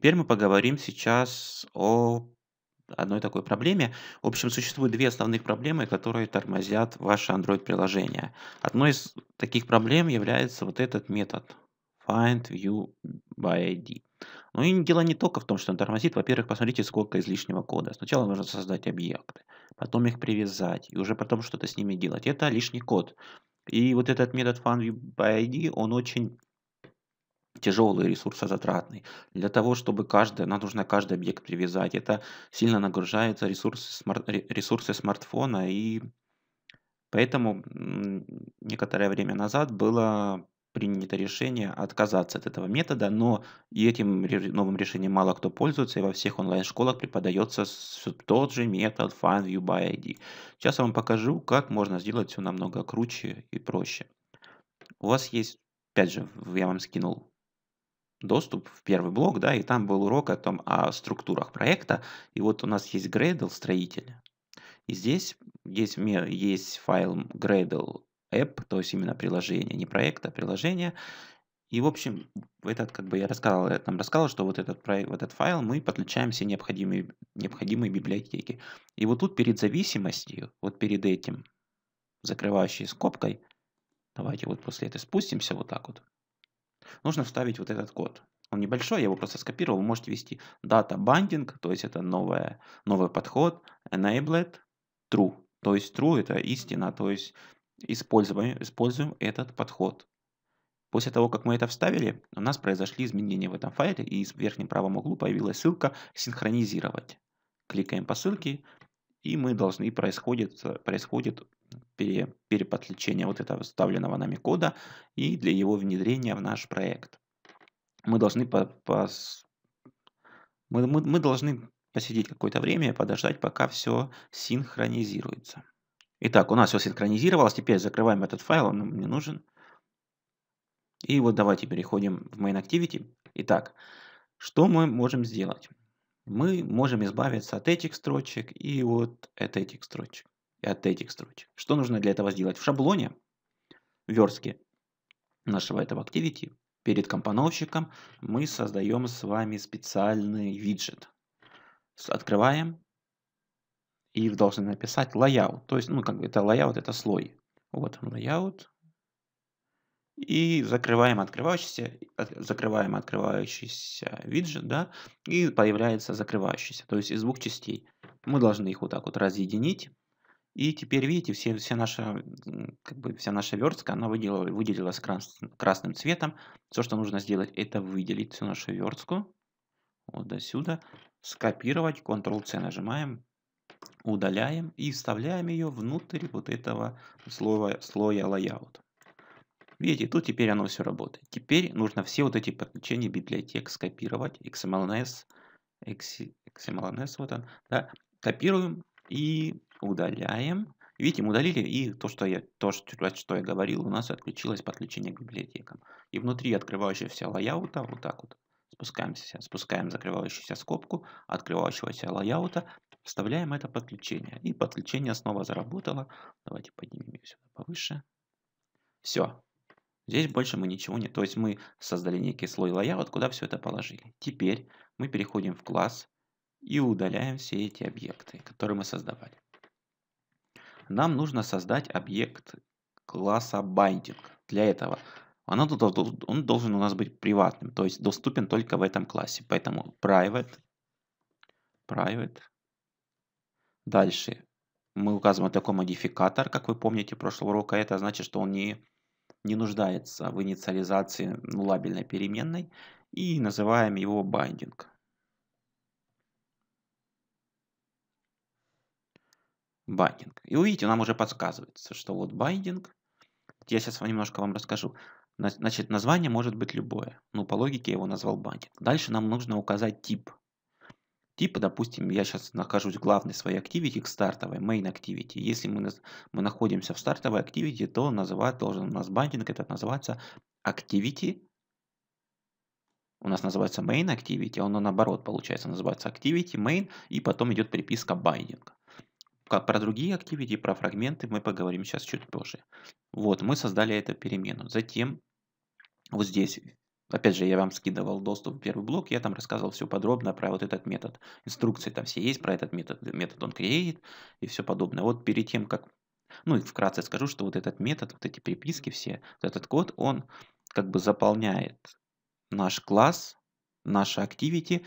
Теперь мы поговорим сейчас о одной такой проблеме. В общем, существует две основных проблемы, которые тормозят ваше Android-приложение. Одной из таких проблем является вот этот метод find view by ID. Но ну и дело не только в том, что он тормозит. Во-первых, посмотрите, сколько излишнего кода. Сначала нужно создать объекты, потом их привязать, и уже потом что-то с ними делать. Это лишний код. И вот этот метод find view by ID, он очень тяжелый, ресурсозатратный. Для того, чтобы каждый, нам нужно каждый объект привязать. Это сильно нагружается ресурсы, смарт, ресурсы смартфона. И поэтому некоторое время назад было принято решение отказаться от этого метода, но и этим новым решением мало кто пользуется, и во всех онлайн-школах преподается тот же метод FindViewById. Сейчас я вам покажу, как можно сделать все намного круче и проще. У вас есть, опять же, я вам скинул доступ в первый блок, да, и там был урок о том, о структурах проекта, и вот у нас есть Gradle строитель. и здесь есть, есть файл Gradle app, то есть именно приложение, не проект, а приложение, и, в общем, этот, как бы я рассказал, я там рассказал, что вот этот, в этот файл мы подключаем все необходимые, необходимые библиотеки. И вот тут перед зависимостью, вот перед этим закрывающей скобкой, давайте вот после этой спустимся вот так вот, нужно вставить вот этот код. Он небольшой, я его просто скопировал, вы можете ввести data binding, то есть это новое, новый подход, enabled, true, то есть true это истина, то есть используем, используем этот подход. После того, как мы это вставили, у нас произошли изменения в этом файле, и в верхнем правом углу появилась ссылка «Синхронизировать». Кликаем по ссылке, и мы должны, происходит, происходит пере, переподключения вот этого вставленного нами кода и для его внедрения в наш проект. Мы должны, по, по, мы, мы, мы должны посидеть какое-то время и подождать, пока все синхронизируется. Итак, у нас все синхронизировалось. Теперь закрываем этот файл, он нам не нужен. И вот давайте переходим в Main Activity. Итак, что мы можем сделать? Мы можем избавиться от этих строчек и вот от этих строчек. И от этих строчек. Что нужно для этого сделать? В шаблоне верстки нашего этого activity перед компоновщиком мы создаем с вами специальный виджет. Открываем и должны написать layout. То есть, ну, как бы это layout, это слой. Вот он layout. И закрываем открывающийся, закрываем открывающийся виджет, да, и появляется закрывающийся, то есть из двух частей. Мы должны их вот так вот разъединить и теперь, видите, все, все наша, как бы вся наша верстка, она выделила, выделилась крас, красным цветом. Все, что нужно сделать, это выделить всю нашу верстку. Вот до сюда. Скопировать, Ctrl-C нажимаем, удаляем и вставляем ее внутрь вот этого слоя, слоя layout. Видите, тут теперь оно все работает. Теперь нужно все вот эти подключения библиотек скопировать. XMLNS, XMLNS вот он, да, копируем и удаляем. Видите, мы удалили, и то, что я, то, что, я говорил, у нас отключилось подключение к библиотекам. И внутри открывающегося лайаута, вот так вот, спускаемся, спускаем закрывающуюся скобку, открывающегося лайаута, вставляем это подключение. И подключение снова заработало. Давайте поднимем ее сюда повыше. Все. Здесь больше мы ничего не... То есть мы создали некий слой layout, куда все это положили. Теперь мы переходим в класс и удаляем все эти объекты, которые мы создавали нам нужно создать объект класса binding. Для этого оно, он должен у нас быть приватным, то есть доступен только в этом классе. Поэтому private, private. Дальше мы указываем такой модификатор, как вы помните прошлого урока. Это значит, что он не, не нуждается в инициализации нулабельной переменной. И называем его binding. байдинг. И увидите, нам уже подсказывается, что вот байдинг. Я сейчас немножко вам расскажу. Значит, название может быть любое. Ну, по логике я его назвал байдинг. Дальше нам нужно указать тип. Типа, допустим, я сейчас нахожусь в главной своей activity, к стартовой, main activity. Если мы, мы находимся в стартовой activity, то называть должен у нас байдинг, этот называться activity у нас называется main activity, а оно наоборот получается, называется activity main, и потом идет приписка binding про другие activity, про фрагменты мы поговорим сейчас чуть позже. Вот, мы создали эту перемену. Затем вот здесь, опять же, я вам скидывал доступ в первый блок, я там рассказывал все подробно про вот этот метод. Инструкции там все есть про этот метод, метод он create и все подобное. Вот перед тем, как, ну и вкратце скажу, что вот этот метод, вот эти переписки все, вот этот код, он как бы заполняет наш класс, наши activity,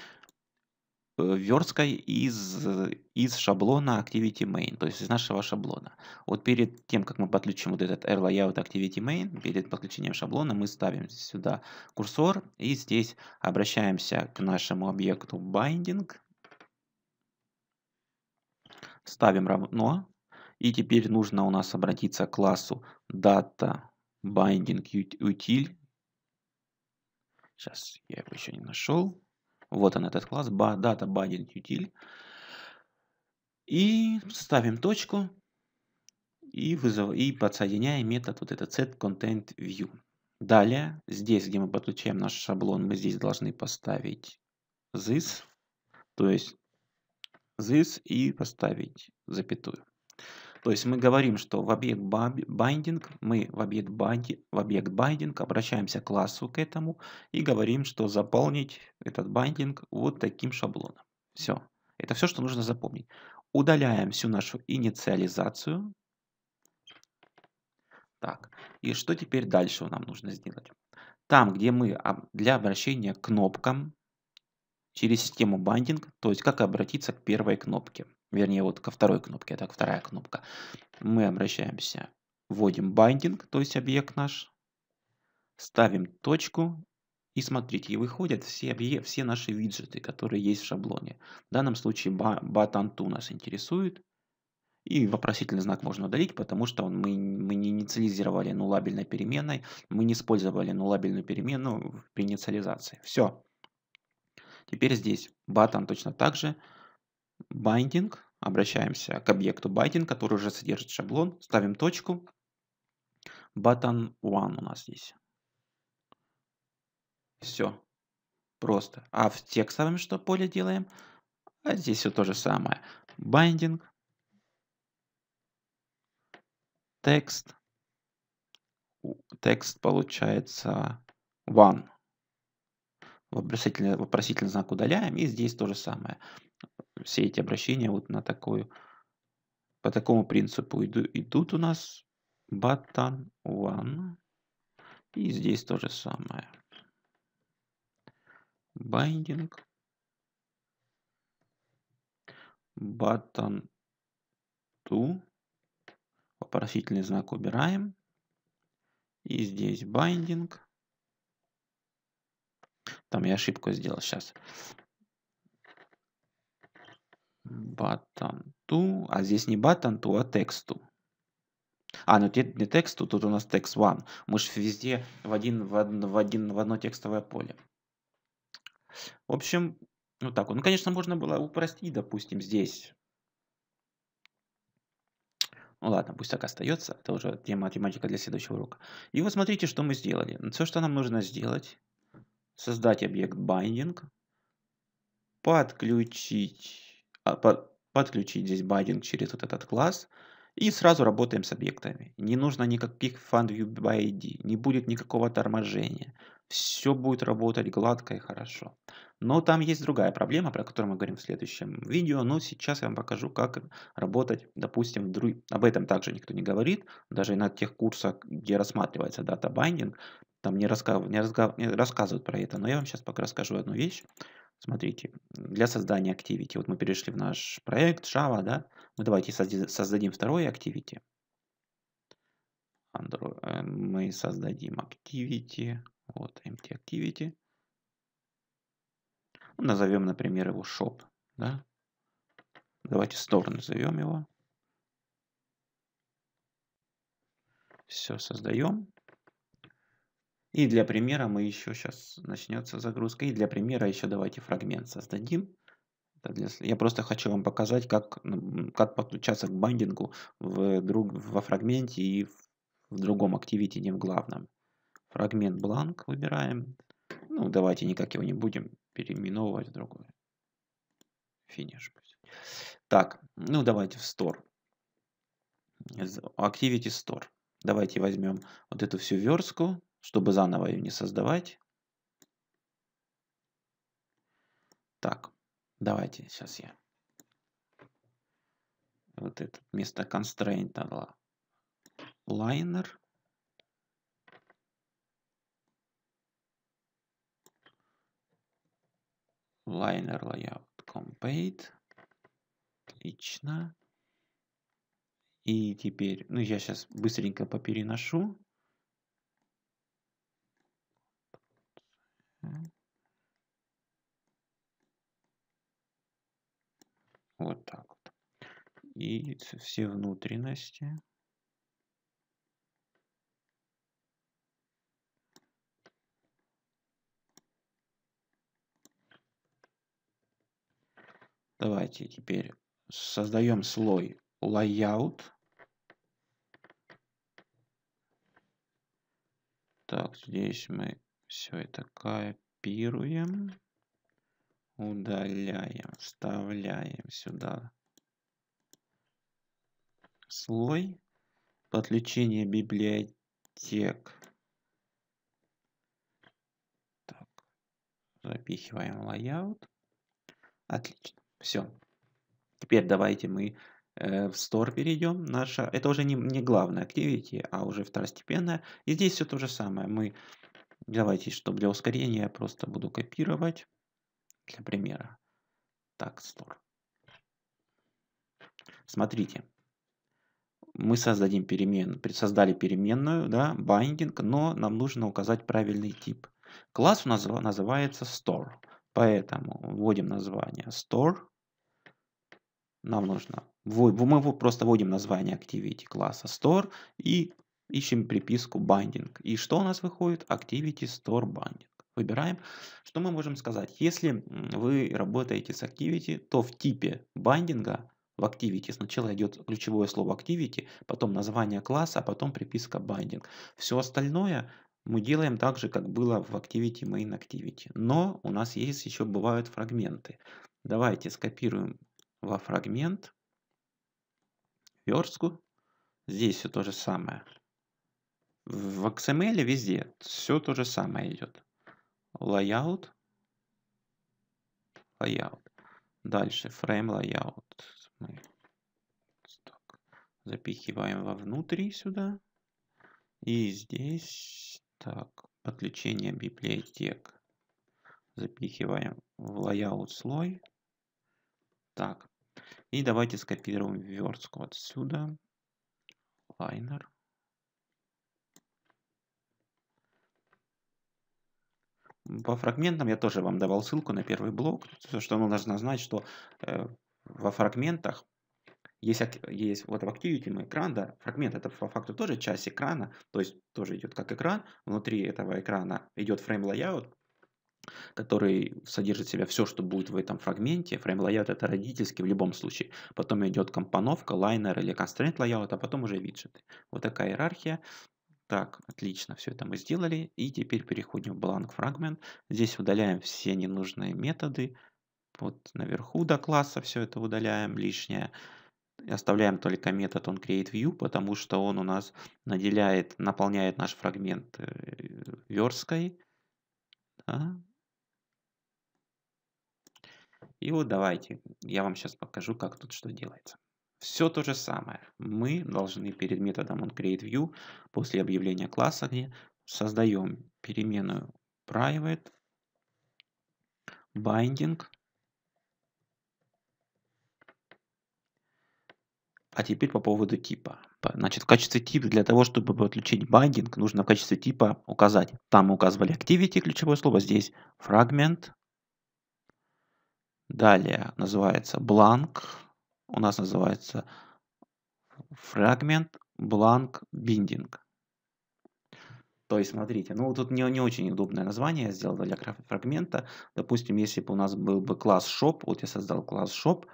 Э, версткой из, э, из шаблона Activity Main, то есть из нашего шаблона. Вот перед тем, как мы подключим вот этот R Layout Activity Main, перед подключением шаблона мы ставим сюда курсор и здесь обращаемся к нашему объекту Binding, ставим равно и теперь нужно у нас обратиться к классу Data Binding Util. Сейчас я его еще не нашел. Вот он этот класс, data body util. И ставим точку и, вызов, и подсоединяем метод вот этот setContentView. Далее, здесь, где мы подключаем наш шаблон, мы здесь должны поставить this, то есть this и поставить запятую. То есть мы говорим, что в объект binding, мы в объект, binding, в объект binding обращаемся к классу к этому и говорим, что заполнить этот binding вот таким шаблоном. Все. Это все, что нужно запомнить. Удаляем всю нашу инициализацию. Так, и что теперь дальше нам нужно сделать? Там, где мы для обращения к кнопкам через систему бандинг, то есть как обратиться к первой кнопке вернее вот ко второй кнопке, это вторая кнопка, мы обращаемся, вводим binding, то есть объект наш, ставим точку и смотрите, и выходят все, объект, все наши виджеты, которые есть в шаблоне. В данном случае button to нас интересует. И вопросительный знак можно удалить, потому что он, мы, мы не инициализировали нулабельной переменной, мы не использовали нулабельную переменную при инициализации. Все. Теперь здесь button точно так же – binding, обращаемся к объекту binding, который уже содержит шаблон, ставим точку, button 1 у нас здесь. Все, просто. А в текстовом что поле делаем? А здесь все то же самое. Binding, текст, текст получается one. Вопросительный, вопросительный знак удаляем, и здесь то же самое все эти обращения вот на такую, по такому принципу иду, идут у нас. Button one. И здесь то же самое. Binding. Button to. Вопросительный знак убираем. И здесь binding. Там я ошибку сделал сейчас. Button to, а здесь не button to, а text to. А, ну нет, не text to, тут у нас text one. Мы же везде в, один, в, один, в, один, в одно текстовое поле. В общем, ну так вот. Ну, конечно, можно было упростить, допустим, здесь. Ну ладно, пусть так остается. Это уже тема тематика для следующего урока. И вот смотрите, что мы сделали. Ну, Все, что нам нужно сделать. Создать объект binding. Подключить а, подключить здесь байдинг через вот этот класс, и сразу работаем с объектами. Не нужно никаких FunView by ID, не будет никакого торможения. Все будет работать гладко и хорошо. Но там есть другая проблема, про которую мы говорим в следующем видео. Но сейчас я вам покажу, как работать, допустим, друг... об этом также никто не говорит. Даже на тех курсах, где рассматривается дата binding, там не, раска... не, разга... не рассказывают про это. Но я вам сейчас пока расскажу одну вещь. Смотрите, для создания activity, вот мы перешли в наш проект Java, да, мы ну, давайте создадим второе activity. Android, э, мы создадим activity, вот empty activity. Ну, назовем, например, его shop, да. Давайте store назовем его. Все создаем. И для примера мы еще сейчас начнется загрузка. И для примера еще давайте фрагмент создадим. Я просто хочу вам показать, как, как подключаться к бандингу в друг... во фрагменте и в, в другом активите, не в главном. Фрагмент бланк выбираем. Ну, давайте никак его не будем переименовывать в другое. Финиш. Так, ну давайте в Store. Activity Store. Давайте возьмем вот эту всю верстку, чтобы заново ее не создавать. Так, давайте сейчас я вот это вместо constraint дала liner. Liner layout complete. Отлично. И теперь, ну я сейчас быстренько попереношу. Вот так вот. И все внутренности. Давайте теперь создаем слой layout. Так, здесь мы все это копируем удаляем, вставляем сюда слой, подключение библиотек. Так, запихиваем layout. Отлично, все. Теперь давайте мы э, в store перейдем. Наша, это уже не, не главная activity, а уже второстепенная. И здесь все то же самое. Мы, давайте, чтобы для ускорения, я просто буду копировать для примера. Так, store. Смотрите, мы создадим перемен, создали переменную, да, binding, но нам нужно указать правильный тип. Класс у нас называется store, поэтому вводим название store. Нам нужно, мы просто вводим название activity класса store и ищем приписку binding. И что у нас выходит? Activity store binding выбираем, что мы можем сказать? Если вы работаете с Activity, то в типе бандинга в Activity сначала идет ключевое слово Activity, потом название класса, а потом приписка binding. Все остальное мы делаем так же, как было в Activity Main Activity. Но у нас есть еще бывают фрагменты. Давайте скопируем во фрагмент верстку. Здесь все то же самое. В XML везде все то же самое идет layout. Layout. Дальше frame layout. Мы так, запихиваем вовнутрь сюда. И здесь так, подключение библиотек. Запихиваем в layout слой. Так. И давайте скопируем верстку отсюда. Лайнер. По фрагментам я тоже вам давал ссылку на первый блок. Все, что нужно знать, что э, во фрагментах есть, есть вот в Activity мы экран, да, фрагмент это по факту тоже часть экрана, то есть тоже идет как экран, внутри этого экрана идет фрейм layout, который содержит в себя все, что будет в этом фрагменте. Фрейм layout это родительский в любом случае. Потом идет компоновка, лайнер или constraint layout, а потом уже виджеты. Вот такая иерархия. Так, отлично, все это мы сделали. И теперь переходим в бланк фрагмент. Здесь удаляем все ненужные методы. Вот наверху до класса все это удаляем лишнее. И оставляем только метод onCreateView, потому что он у нас наделяет, наполняет наш фрагмент э, верской. Да. И вот давайте, я вам сейчас покажу, как тут что делается. Все то же самое. Мы должны перед методом onCreateView после объявления класса где создаем переменную private binding. А теперь по поводу типа. Значит, в качестве типа для того, чтобы подключить binding, нужно в качестве типа указать. Там мы указывали activity, ключевое слово, здесь fragment. Далее называется blank у нас называется фрагмент blank binding. То есть, смотрите, ну тут не, не очень удобное название я сделал для фрагмента. Допустим, если бы у нас был бы класс shop, вот я создал класс shop,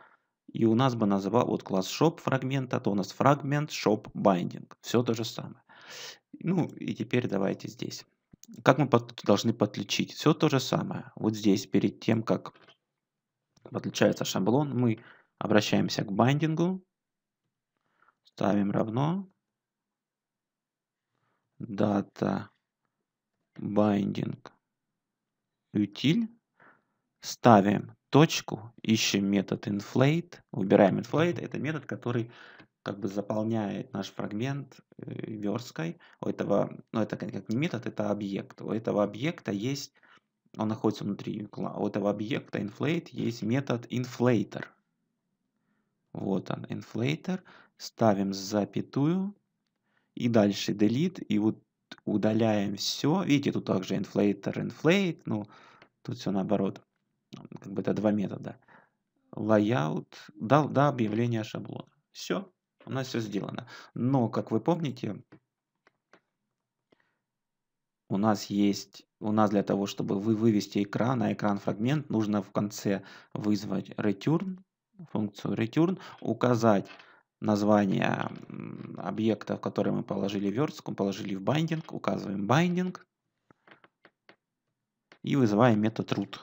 и у нас бы называл вот класс shop фрагмента, то у нас фрагмент shop binding. Все то же самое. Ну и теперь давайте здесь. Как мы под, должны подключить? Все то же самое. Вот здесь, перед тем, как подключается шаблон, мы Обращаемся к бандингу. Ставим равно. Дата binding утиль. Ставим точку, ищем метод inflate, выбираем inflate. Это метод, который как бы заполняет наш фрагмент э, верской. У этого, ну это как не метод, это объект. У этого объекта есть, он находится внутри, у этого объекта inflate есть метод inflator. Вот он, inflator. Ставим запятую. И дальше delete. И вот удаляем все. Видите, тут также inflator, inflate. Ну, тут все наоборот. Как бы это два метода. Layout. Да, да объявление шаблона. Все. У нас все сделано. Но, как вы помните, у нас есть, у нас для того, чтобы вы вывести экран на экран фрагмент, нужно в конце вызвать return функцию return, указать название объекта, в который мы положили верстку, положили в binding, указываем binding и вызываем метод root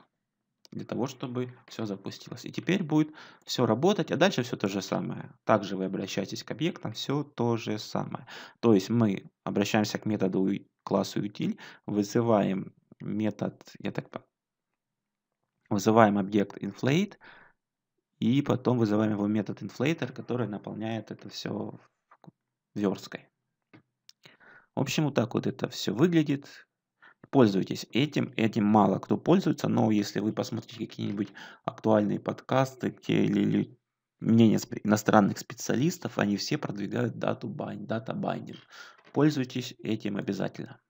для того, чтобы все запустилось. И теперь будет все работать, а дальше все то же самое. Также вы обращаетесь к объектам, все то же самое. То есть мы обращаемся к методу классу util, вызываем метод, я так вызываем объект inflate, и потом вызываем его метод inflator, который наполняет это все версткой. В общем, вот так вот это все выглядит. Пользуйтесь этим. Этим мало кто пользуется, но если вы посмотрите какие-нибудь актуальные подкасты или, или мнения иностранных специалистов, они все продвигают дату байн, дата байдинг. Пользуйтесь этим обязательно.